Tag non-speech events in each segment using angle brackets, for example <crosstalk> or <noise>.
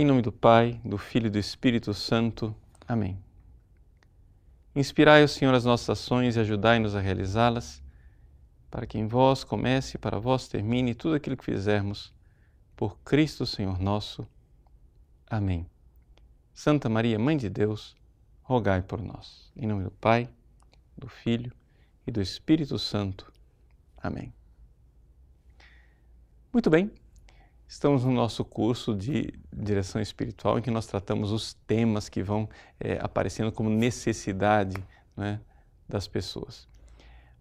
Em nome do Pai, do Filho e do Espírito Santo. Amém. Inspirai, o Senhor, as nossas ações e ajudai-nos a realizá-las, para que em vós comece e para vós termine tudo aquilo que fizermos, por Cristo Senhor nosso. Amém. Santa Maria, Mãe de Deus, rogai por nós. Em nome do Pai, do Filho e do Espírito Santo. Amém. Muito bem, Estamos no nosso curso de direção espiritual, em que nós tratamos os temas que vão é, aparecendo como necessidade né, das pessoas.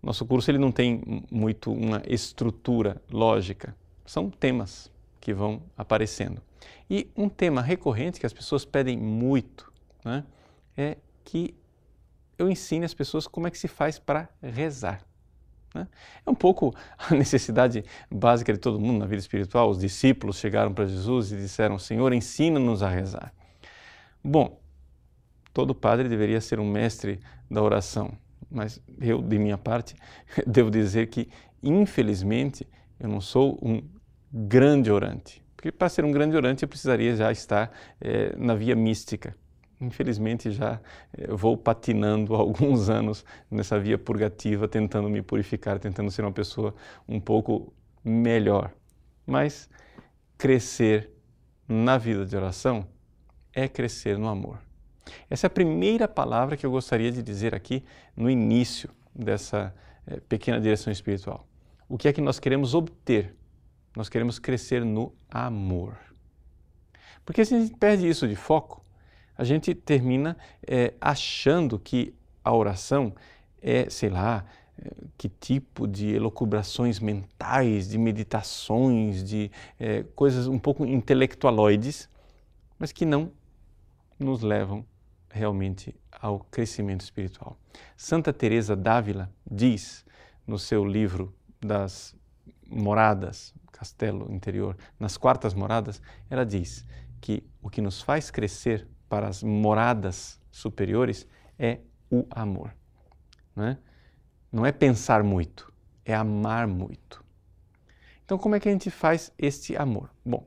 Nosso curso ele não tem muito uma estrutura lógica, são temas que vão aparecendo. E um tema recorrente que as pessoas pedem muito né, é que eu ensine as pessoas como é que se faz para rezar. Né? É um pouco a necessidade básica de todo mundo na vida espiritual. Os discípulos chegaram para Jesus e disseram: Senhor, ensina-nos a rezar. Bom, todo padre deveria ser um mestre da oração, mas eu, de minha parte, <laughs> devo dizer que, infelizmente, eu não sou um grande orante. Porque para ser um grande orante eu precisaria já estar eh, na via mística. Infelizmente já eh, vou patinando há <laughs> alguns anos nessa via purgativa, tentando me purificar, tentando ser uma pessoa um pouco melhor. Mas crescer na vida de oração é crescer no amor. Essa é a primeira palavra que eu gostaria de dizer aqui no início dessa eh, pequena direção espiritual. O que é que nós queremos obter? Nós queremos crescer no amor. Porque se a gente perde isso de foco, a gente termina é, achando que a oração é, sei lá, eh, que tipo de elocubrações mentais, de meditações, de é, coisas um pouco intelectualoides, mas que não nos levam realmente ao crescimento espiritual. Santa Teresa d'Ávila diz no seu livro das moradas, castelo interior, nas quartas moradas, ela diz que o que nos faz crescer para as moradas superiores é o amor. Né? Não é pensar muito, é amar muito. Então, como é que a gente faz este amor? Bom,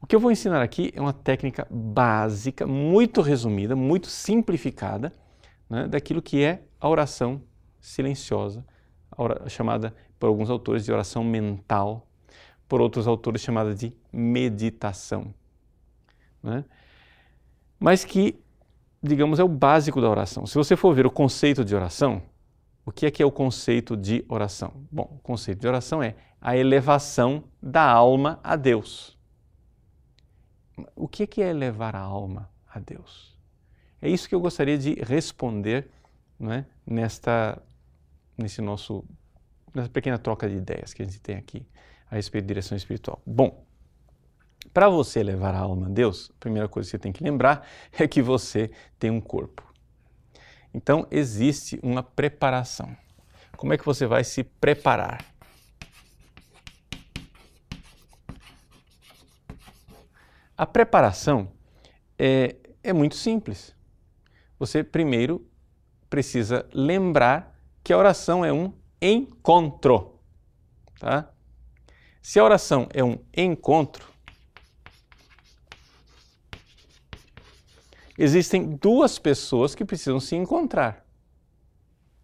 o que eu vou ensinar aqui é uma técnica básica, muito resumida, muito simplificada, né, daquilo que é a oração silenciosa, chamada por alguns autores de oração mental, por outros autores chamada de meditação. Né? mas que, digamos, é o básico da oração. Se você for ver o conceito de oração, o que é que é o conceito de oração? Bom, o conceito de oração é a elevação da alma a Deus. O que é que é elevar a alma a Deus? É isso que eu gostaria de responder não é, nesta nesse nosso nessa pequena troca de ideias que a gente tem aqui a respeito de direção espiritual. Bom, para você levar a alma a Deus, a primeira coisa que você tem que lembrar <laughs> é que você tem um corpo. Então existe uma preparação. Como é que você vai se preparar? A preparação é, é muito simples. Você primeiro precisa lembrar que a oração é um encontro. Tá? Se a oração é um encontro, existem duas pessoas que precisam se encontrar.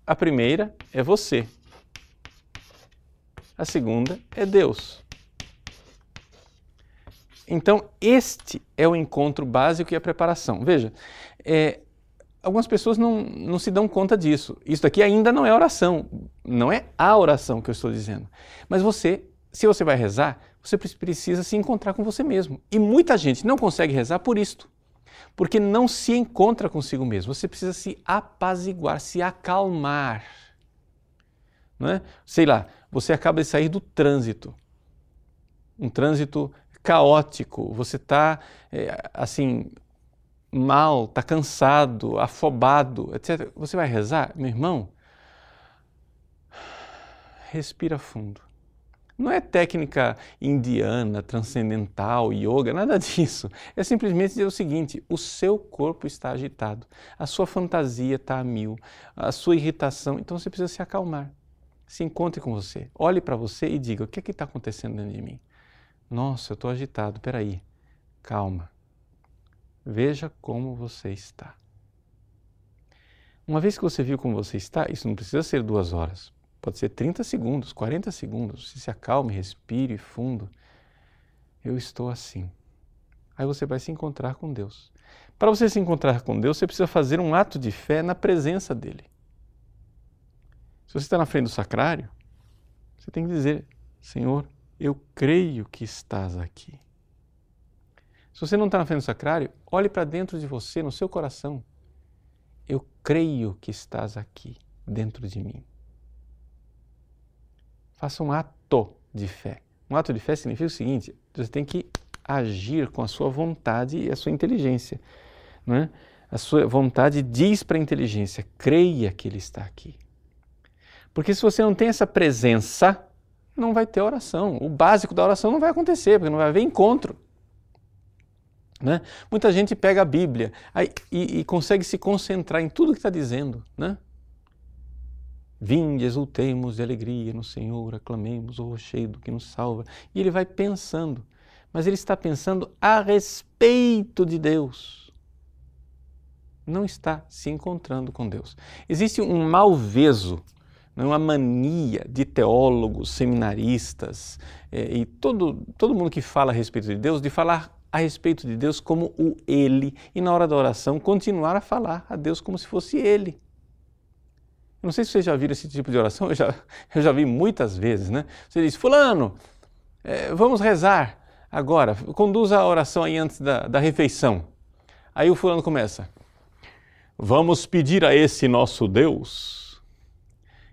A primeira é você. A segunda é Deus. Então, este é o encontro básico e a preparação. Veja, é, algumas pessoas não, não se dão conta disso. Isso aqui ainda não é oração, não é a oração que eu estou dizendo. Mas você, se você vai rezar, você precisa se encontrar com você mesmo. E muita gente não consegue rezar por isto porque não se encontra consigo mesmo. Você precisa se apaziguar, se acalmar. Não é? Sei lá, você acaba de sair do trânsito, um trânsito caótico, você está é, eh, assim, mal, está cansado, afobado, etc. Você vai rezar, meu irmão? Respira fundo. Não é técnica indiana, transcendental, yoga, nada <laughs> disso. É simplesmente dizer o seguinte: o seu corpo está agitado, a sua fantasia está a mil, a sua irritação, então você precisa se acalmar. Se encontre com você, olhe para você e diga: o que é que está acontecendo dentro de mim? Nossa, eu estou agitado, peraí, calma. Veja como você está. Uma vez que você viu como você está, isso não precisa ser duas horas. Pode ser 30 segundos, 40 segundos. Se se acalme, respire fundo. Eu estou assim. Aí você vai se encontrar com Deus. Para você se encontrar com Deus, você precisa fazer um ato de fé na presença dele. Se você está na frente do sacrário, você tem que dizer: Senhor, eu creio que estás aqui. Se você não está na frente do sacrário, olhe para dentro de você, no seu coração. Eu creio que estás aqui, dentro de mim. Faça um ato de fé. Um ato de fé significa o seguinte: você tem que agir com a sua vontade e a sua inteligência. É? A sua vontade diz para a inteligência: creia que Ele está aqui. Porque se você não tem essa presença, não vai ter oração. O básico da oração não vai acontecer, porque não vai haver encontro. Né? Muita gente pega a Bíblia aí, e, e, consegue se concentrar em tudo que está dizendo. Né? Vinde, exultemos de alegria no Senhor, aclamemos o rochedo que nos salva. E ele vai pensando, mas ele está pensando a respeito de Deus. Não está se encontrando com Deus. Existe um malveso, né, uma mania de teólogos, seminaristas é, e todo, todo mundo que fala a respeito de Deus, de falar a respeito de Deus como o Ele e na hora da oração continuar a falar a Deus como se fosse Ele. Não sei se vocês já viram esse tipo de oração, <laughs> eu já, eu já vi muitas vezes, né? Você diz, fulano, é, vamos rezar agora, conduza a oração aí antes da, da refeição. Aí o fulano começa, vamos pedir a esse nosso Deus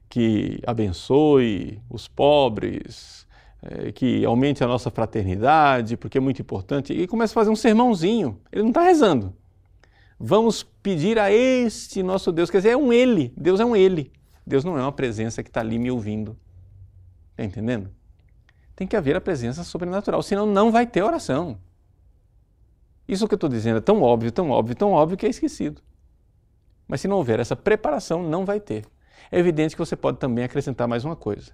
que abençoe os pobres, é, que aumente a nossa fraternidade, porque é muito importante. E começa a fazer um sermãozinho. Ele não está rezando vamos pedir a este nosso Deus. Quer dizer, é um Ele. Deus é um Ele. Deus não é uma presença que está ali me ouvindo. Está entendendo? Tem que haver a presença sobrenatural, senão não vai ter oração. Isso que eu estou dizendo é tão óbvio, tão óbvio, tão óbvio que é esquecido. Mas se não houver essa preparação, não vai ter. É evidente que você pode também acrescentar mais uma coisa.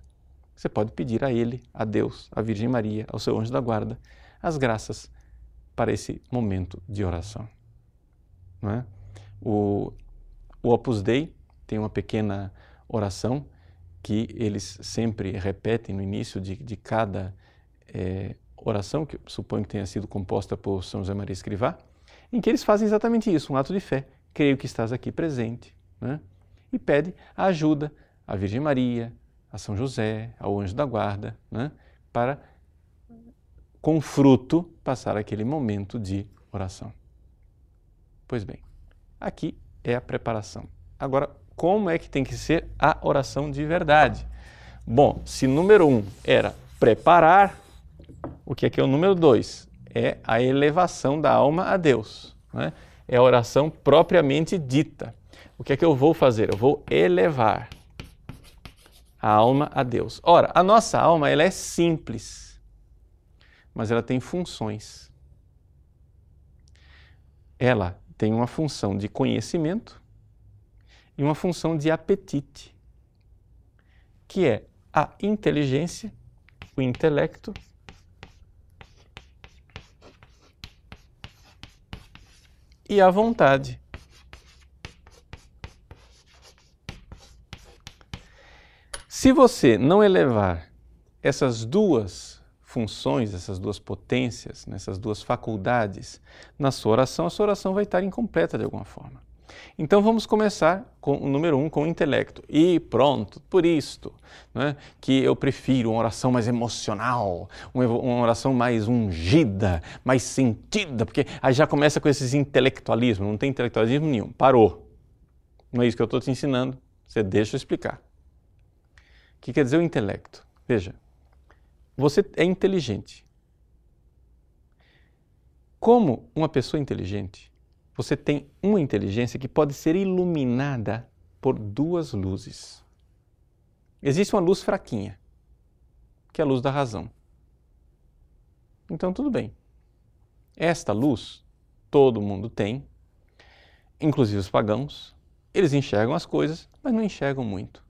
Você pode pedir a Ele, a Deus, à Virgem Maria, ao seu anjo da guarda, as graças para esse momento de oração. É? O, o Opus Dei tem uma pequena oração que eles sempre repetem no início de, de cada é, oração, que suponho que tenha sido composta por São José Maria Escrivá, em que eles fazem exatamente isso, um ato de fé. Creio que estás aqui presente. Né? E pede a ajuda à Virgem Maria, a São José, ao anjo da guarda, né? para, com fruto, passar aquele momento de oração. Pois bem, aqui é a preparação. Agora, como é que tem que ser a oração de verdade? Bom, se número um era preparar, o que é que é o número dois? É a elevação da alma a Deus. Né? É a oração propriamente dita. O que é que eu vou fazer? Eu vou elevar a alma a Deus. Ora, a nossa alma ela é simples, mas ela tem funções. Ela tem uma função de conhecimento e uma função de apetite, que é a inteligência, o intelecto e a vontade. Se você não elevar essas duas funções, essas duas potências, nessas né, duas faculdades na sua oração, a sua oração vai estar incompleta de alguma forma. Então vamos começar com o número um, com o intelecto. E pronto, por isto né, que eu prefiro uma oração mais emocional, uma oração mais ungida, mais sentida, porque aí já começa com esses intelectualismo, não tem intelectualismo nenhum. Parou. Não é isso que eu estou te ensinando, você deixa eu explicar. O que quer dizer o intelecto? Veja, você é inteligente. Como uma pessoa inteligente, você tem uma inteligência que pode ser iluminada por duas luzes. Existe uma luz fraquinha, que é a luz da razão. Então, tudo bem. Esta luz todo mundo tem, inclusive os pagãos. Eles enxergam as coisas, mas não enxergam muito.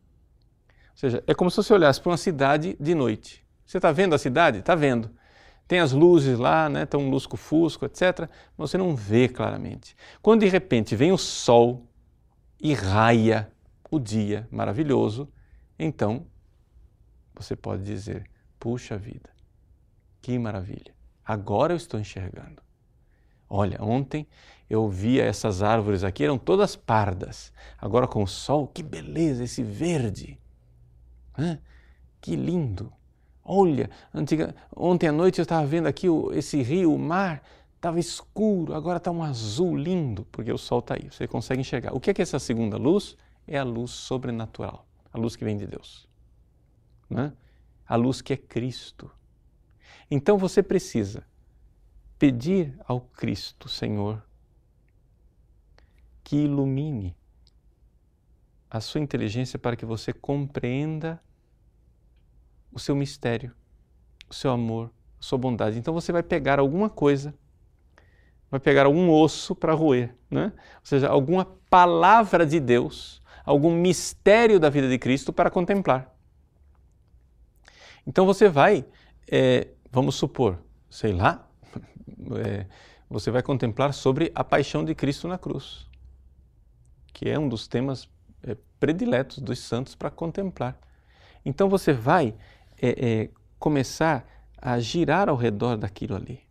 Ou seja, é como se você olhasse para uma cidade de noite você está vendo a cidade? Está vendo. Tem as luzes lá, né? Tem um lusco-fusco, etc. Mas você não vê claramente. Quando de repente vem o sol e raia o dia maravilhoso, então você pode dizer: puxa vida, que maravilha! Agora eu estou enxergando. Olha, ontem eu via essas árvores aqui, eram todas pardas. Agora com o sol, que beleza, esse verde! Hã? Que lindo! Olha, antiga, ontem à noite eu estava vendo aqui esse rio, o mar, estava escuro, agora está um azul lindo, porque o sol está aí, você consegue enxergar. O que é, que é essa segunda luz? É a luz sobrenatural, a luz que vem de Deus, né? a luz que é Cristo. Então você precisa pedir ao Cristo, Senhor, que ilumine a sua inteligência para que você compreenda o seu mistério, o seu amor, a sua bondade. Então você vai pegar alguma coisa, vai pegar algum osso para roer, né? ou seja, alguma palavra de Deus, algum mistério da vida de Cristo para contemplar. Então você vai, é, vamos supor, sei lá, é, <laughs> você vai contemplar sobre a paixão de Cristo na cruz, que é um dos temas é, prediletos dos santos para contemplar. Então você vai é, é, começar a girar ao redor daquilo ali.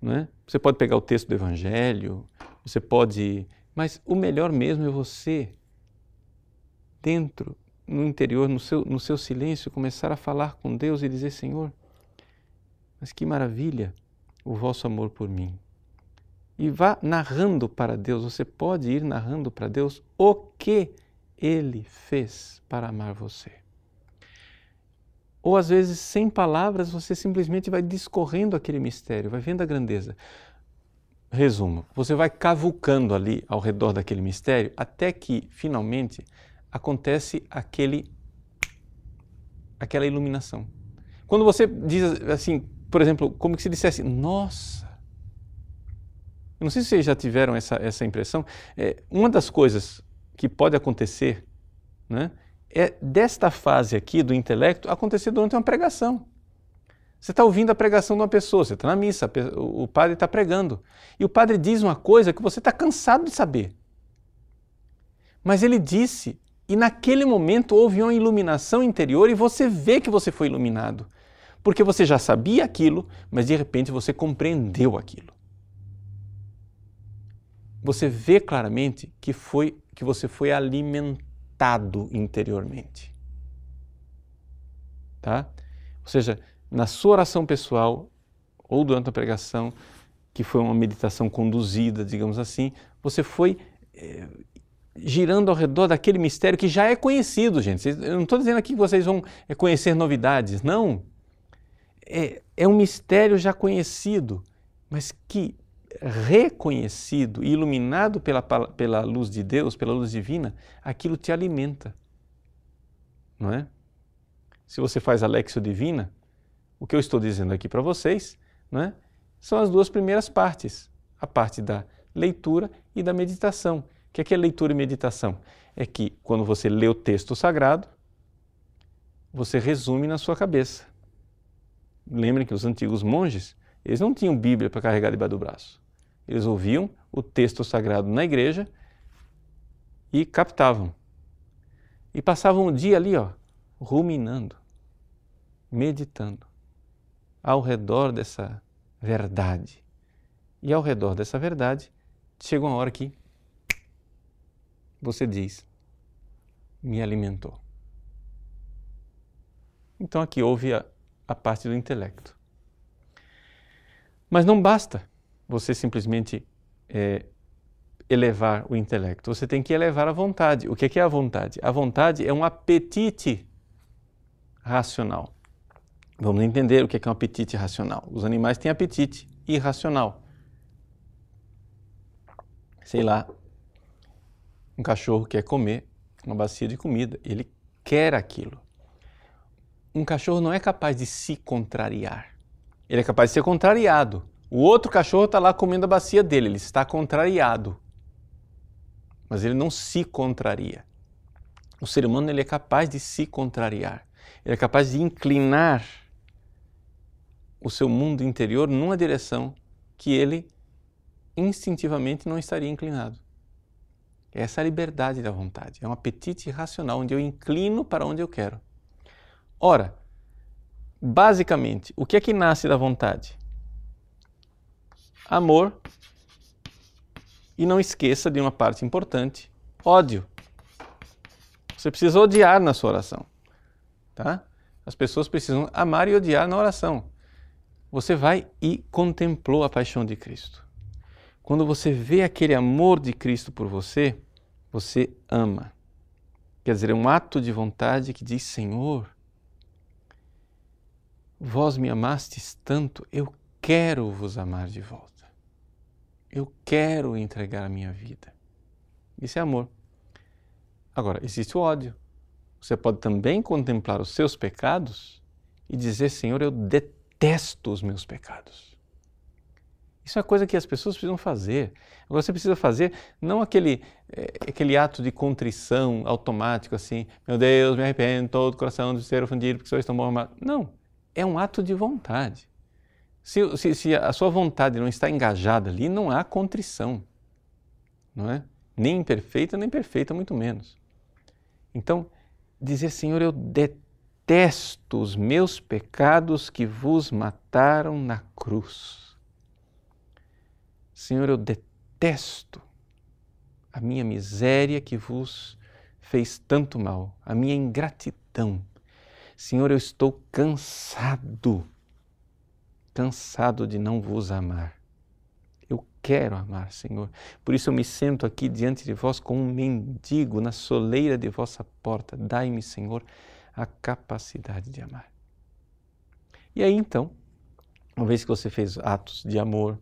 Não é? Você pode pegar o texto do Evangelho, você pode. Mas o melhor mesmo é você, dentro, no interior, no seu, no seu silêncio, começar a falar com Deus e dizer: Senhor, mas que maravilha o vosso amor por mim. E vá narrando para Deus, você pode ir narrando para Deus o que Ele fez para amar você. Ou às vezes, sem palavras, você simplesmente vai discorrendo aquele mistério, vai vendo a grandeza. Resumo: você vai cavucando ali ao redor daquele mistério até que, finalmente, acontece aquele aquela iluminação. Quando você diz assim, por exemplo, como que se dissesse, nossa. Eu não sei se vocês já tiveram essa, essa impressão. É, uma das coisas que pode acontecer né, é desta fase aqui do intelecto acontecer durante uma pregação. Você está ouvindo a pregação de uma pessoa, você está na missa, o padre está pregando. E o padre diz uma coisa que você está cansado de saber. Mas ele disse, e naquele momento houve uma iluminação interior e você vê que você foi iluminado. Porque você já sabia aquilo, mas de repente você compreendeu aquilo. Você vê claramente que foi que você foi alimentado tratado interiormente. Tá? Ou seja, na sua oração pessoal ou durante a pregação, que foi uma meditação conduzida, digamos assim, você foi é, girando ao redor daquele mistério que já é conhecido, gente. Eu não estou dizendo aqui que vocês vão eh, conhecer novidades, não. É, é um mistério já conhecido, mas que reconhecido e iluminado pela, pela luz de Deus, pela luz divina, aquilo te alimenta. Não é? Se você faz a Divina, o que eu estou dizendo aqui para vocês não é? são as duas primeiras partes, a parte da leitura e da meditação. O que é, que é leitura e meditação? É que quando você lê o texto sagrado, você resume na sua cabeça. Lembrem que os antigos monges, eles não tinham Bíblia para carregar debaixo do braço. Eles ouviam o texto sagrado na igreja e captavam. E passavam o dia ali, ó, ruminando, meditando ao redor dessa verdade. E ao redor dessa verdade, chega uma hora que você diz: me alimentou. Então aqui houve a, a parte do intelecto. Mas não basta você simplesmente é, elevar o intelecto, você tem que elevar a vontade. O que é, é a vontade? A vontade é um apetite racional. Vamos entender o é que é um apetite racional. Os animais têm apetite irracional. Sei lá, um cachorro quer comer uma bacia de comida, ele quer aquilo. Um cachorro não é capaz de se contrariar. Ele é capaz de ser contrariado, o outro cachorro está lá comendo a bacia dele, ele está contrariado. Mas ele não se contraria. O ser humano ele é capaz de se contrariar. Ele é capaz de inclinar o seu mundo interior numa direção que ele instintivamente não estaria inclinado. Essa é a liberdade da vontade. É um apetite racional onde eu inclino para onde eu quero. Ora, basicamente, o que é que nasce da vontade? amor e não esqueça de uma parte importante, ódio. Você precisa odiar na sua oração, tá? As pessoas precisam amar e odiar na oração. Você vai e contemplou a paixão de Cristo. Quando você vê aquele amor de Cristo por você, você ama. Quer dizer, é um ato de vontade que diz: Senhor, vós me amastes tanto, eu quero vos amar de volta eu quero entregar a minha vida. Isso é amor. Agora, existe o ódio. Você pode também contemplar os seus pecados e dizer: Senhor, eu detesto os meus pecados. Isso é uma coisa que as pessoas precisam fazer. Agora você precisa fazer não aquele, é, aquele ato de contrição automático, assim, meu Deus, me arrependo, todo o coração de ser ofendido, porque sou tão bom. Não, é um ato de vontade. Se, se, se, a sua vontade não está engajada ali, não há contrição, não é? Nem imperfeita, nem perfeita, muito menos. Então, dizer, Senhor, eu detesto os meus pecados que vos mataram na cruz. Senhor, eu detesto a minha miséria que vos fez tanto mal, a minha ingratidão. Senhor, eu estou cansado cansado de não vos amar. Eu quero amar, Senhor. Por isso eu me sento aqui diante de vós como um mendigo na soleira de vossa porta. Dai-me, Senhor, a capacidade de amar. E aí então, uma vez que você fez atos de amor,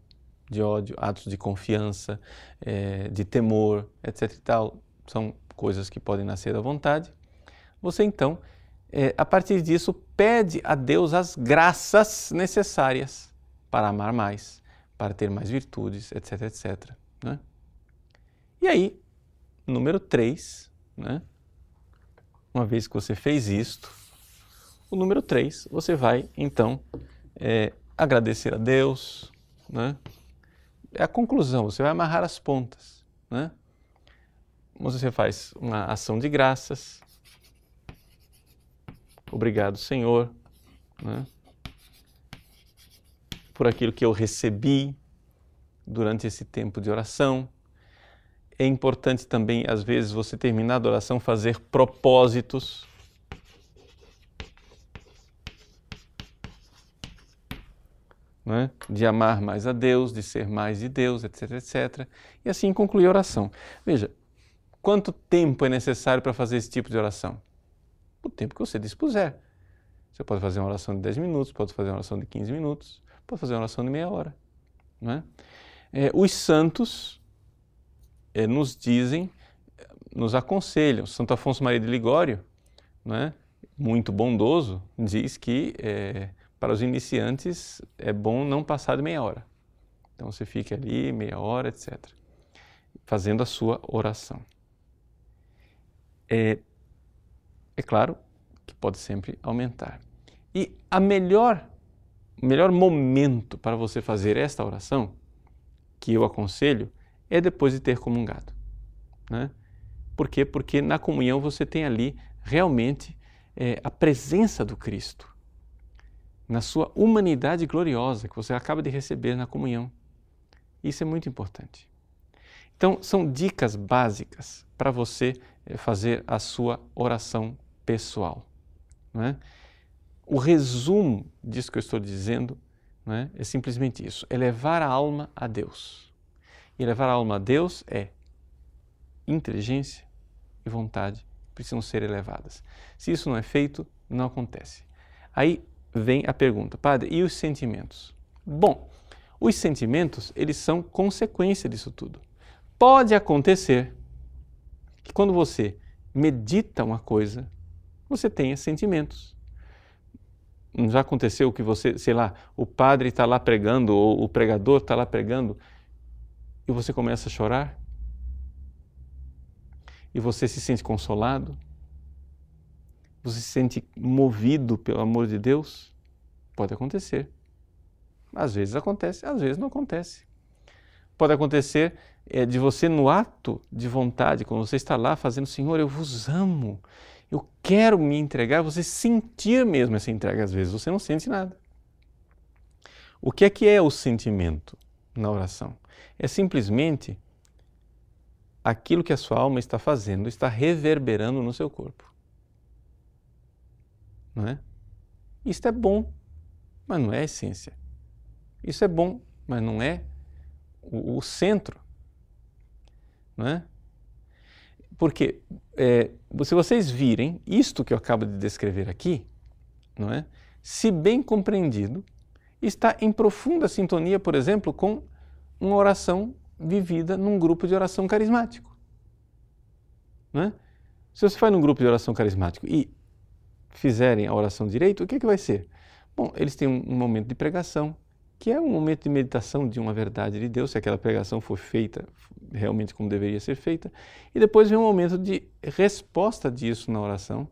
de ódio, atos de confiança, é, de temor, etc. e tal, são coisas que podem nascer da vontade. Você então é, a partir disso, pede a Deus as graças necessárias para amar mais, para ter mais virtudes, etc, etc. Né? E aí, número 3, né? uma vez que você fez isto, o número 3, você vai então é, agradecer a Deus, né? é a conclusão, você vai amarrar as pontas. Né? Você faz uma ação de graças, Obrigado, Senhor, né? por aquilo que eu recebi durante esse tempo de oração. É importante também, às vezes, você terminar a oração, fazer propósitos. Né? De amar mais a Deus, de ser mais de Deus, etc, etc. E assim concluir a oração. Veja, quanto tempo é necessário para fazer esse tipo de oração? o tempo que você dispuser. Você pode fazer uma oração de 10 minutos, pode fazer uma oração de 15 minutos, pode fazer uma oração de meia hora. Né? É, os santos é, nos dizem, é, nos aconselham. Santo Afonso Maria de Ligório, né, muito bondoso, diz que é, para os iniciantes é bom não passar de meia hora. Então você fica ali meia hora, etc., fazendo a sua oração. É, é claro que pode sempre aumentar. E a melhor, o melhor momento para você fazer esta oração, que eu aconselho, é depois de ter comungado. Né? Por quê? Porque na comunhão você tem ali realmente é, a presença do Cristo, na sua humanidade gloriosa que você acaba de receber na comunhão. Isso é muito importante. Então, são dicas básicas para você é, fazer a sua oração pessoal. É? O resumo disso que eu estou dizendo é? é simplesmente isso: elevar é a alma a Deus. E elevar a alma a Deus é inteligência e vontade precisam ser elevadas. Se isso não é feito, não acontece. Aí vem a pergunta, padre, e os sentimentos? Bom, os sentimentos, eles são consequência disso tudo. Pode acontecer que quando você medita uma coisa, você tenha sentimentos. Já aconteceu que você, sei lá, o padre está lá pregando ou o pregador está lá pregando e você começa a chorar? E você se sente consolado? Você se sente movido pelo amor de Deus? Pode acontecer. Às vezes acontece, às vezes não acontece. Pode acontecer é, de você, no ato de vontade, quando você está lá fazendo, Senhor, eu vos amo, eu quero me entregar, você sentir mesmo essa entrega. Às vezes você não sente nada. O que é que é o sentimento na oração? É simplesmente aquilo que a sua alma está fazendo, está reverberando no seu corpo. Não é? Isto é bom, mas não é a essência. Isso é bom, mas não é o, o centro. Não é? Porque é, se vocês virem isto que eu acabo de descrever aqui, não é? Se bem compreendido, está em profunda sintonia, por exemplo, com uma oração vivida num grupo de oração carismático. Não é? Se você vai num grupo de oração carismático e fizerem a oração direito, o que é que vai ser? Bom, eles têm um momento de pregação, que é um momento de meditação de uma verdade de Deus, se aquela pregação foi feita realmente como deveria ser feita, e depois vem um momento de resposta disso na oração,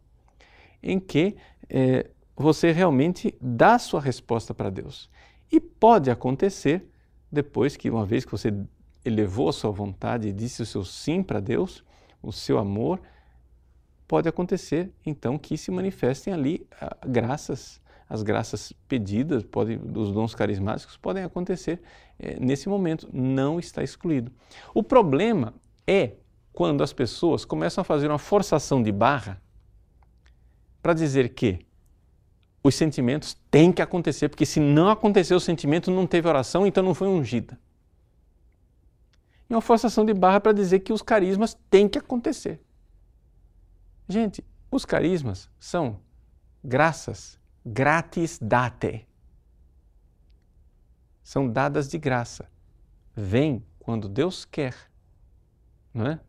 em que é, você realmente dá sua resposta para Deus. E pode acontecer, depois que uma vez que você elevou a sua vontade e disse o seu sim para Deus, o seu amor, pode acontecer então que se manifestem ali ah, graças as graças pedidas, pode, os dons carismáticos podem acontecer é, nesse momento, não está excluído. O problema é quando as pessoas começam a fazer uma forçação de barra para dizer que os sentimentos têm que acontecer, porque se não aconteceu o sentimento, não teve oração, então não foi ungida. E uma forçação de barra para dizer que os carismas têm que acontecer. Gente, os carismas são graças gratis date. São dadas de graça. Vem quando Deus quer. Não é?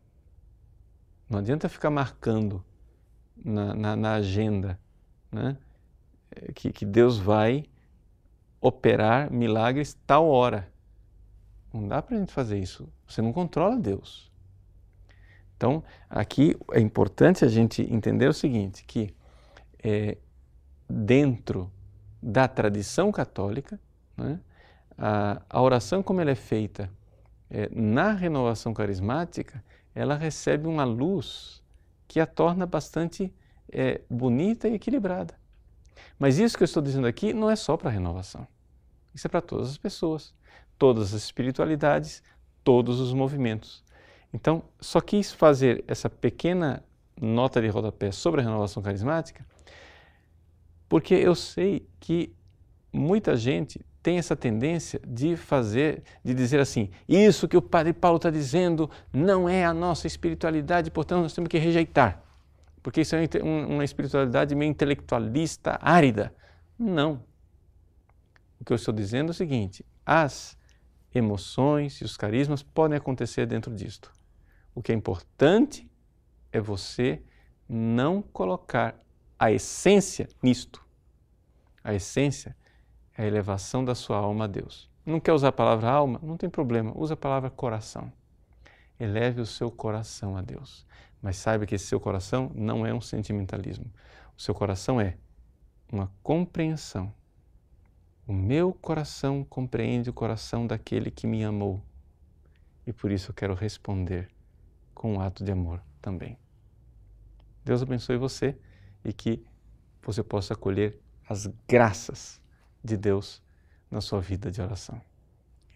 Não adianta ficar marcando na, na, na agenda né? que, que Deus vai operar milagres tal hora. Não dá para a gente fazer isso. Você não controla Deus. Então, aqui é importante a gente entender o seguinte, que é, dentro da tradição católica, né? a, a, oração como ela é feita é, na renovação carismática, ela recebe uma luz que a torna bastante é, bonita e equilibrada. Mas isso que eu estou dizendo aqui não é só para a renovação. Isso é para todas as pessoas, todas as espiritualidades, todos os movimentos. Então, só quis fazer essa pequena nota de rodapé sobre a renovação carismática porque eu sei que muita gente tem essa tendência de fazer, de dizer assim: isso que o Padre Paulo está dizendo não é a nossa espiritualidade, portanto nós temos que rejeitar, porque isso é uma espiritualidade meio intelectualista, árida. Não. O que eu estou dizendo é o seguinte: as emoções e os carismas podem acontecer dentro disto. O que é importante é você não colocar a essência nisto. A essência é a elevação da sua alma a Deus. Não quer usar a palavra alma? Não tem problema, usa a palavra coração. Eleve o seu coração a Deus. Mas saiba que esse seu coração não é um sentimentalismo. O seu coração é uma compreensão. O meu coração compreende o coração daquele que me amou. E por isso eu quero responder com um ato de amor também. Deus abençoe você e que você possa colher as graças de Deus na sua vida de oração.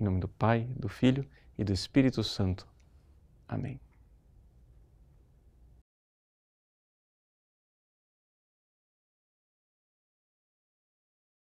Em nome do Pai, do Filho e do Espírito Santo. Amém.